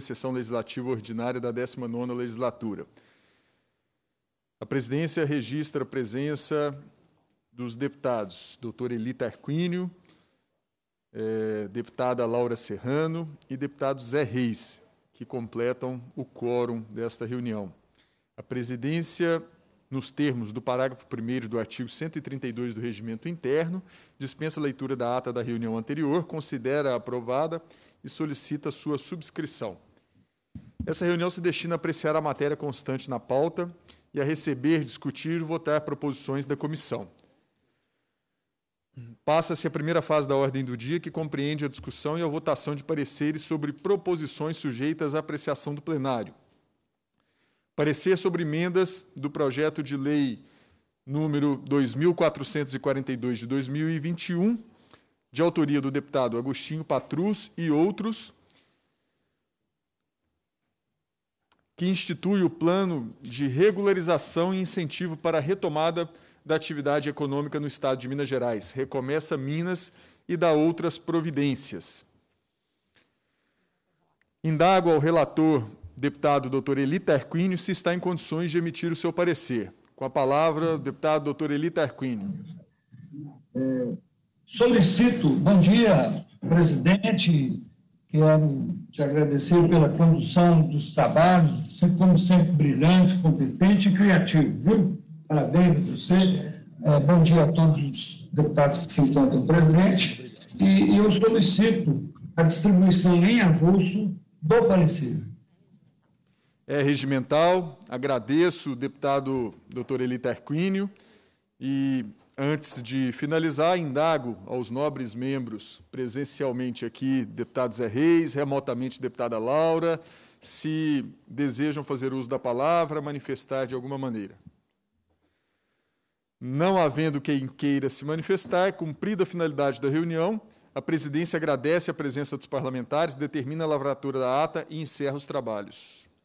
sessão legislativa ordinária da 19ª legislatura. A presidência registra a presença dos deputados doutor Elita Arquínio, é, deputada Laura Serrano e deputado Zé Reis, que completam o quórum desta reunião. A presidência nos termos do parágrafo 1 do artigo 132 do Regimento Interno, dispensa a leitura da ata da reunião anterior, considera aprovada e solicita sua subscrição. Essa reunião se destina a apreciar a matéria constante na pauta e a receber, discutir e votar proposições da comissão. Passa-se a primeira fase da ordem do dia, que compreende a discussão e a votação de pareceres sobre proposições sujeitas à apreciação do plenário. Parecer sobre emendas do projeto de lei número 2442 de 2021, de autoria do deputado Agostinho Patrus e outros, que institui o plano de regularização e incentivo para a retomada da atividade econômica no estado de Minas Gerais, Recomeça Minas e dá outras providências. Indago ao relator deputado doutor Eli Terquínio, se está em condições de emitir o seu parecer. Com a palavra, deputado doutor Eli Terquínio. É, solicito, bom dia, presidente, quero te agradecer pela condução dos trabalhos, como sempre brilhante, competente e criativo, viu? Parabéns a você. É, bom dia a todos os deputados que se encontram presentes. E, e eu solicito a distribuição em avulso do parecer é, regimental. Agradeço o deputado doutor Elita Arquínio e, antes de finalizar, indago aos nobres membros presencialmente aqui, deputado Zé Reis, remotamente deputada Laura, se desejam fazer uso da palavra, manifestar de alguma maneira. Não havendo quem queira se manifestar, é cumprida a finalidade da reunião, a presidência agradece a presença dos parlamentares, determina a lavratura da ata e encerra os trabalhos.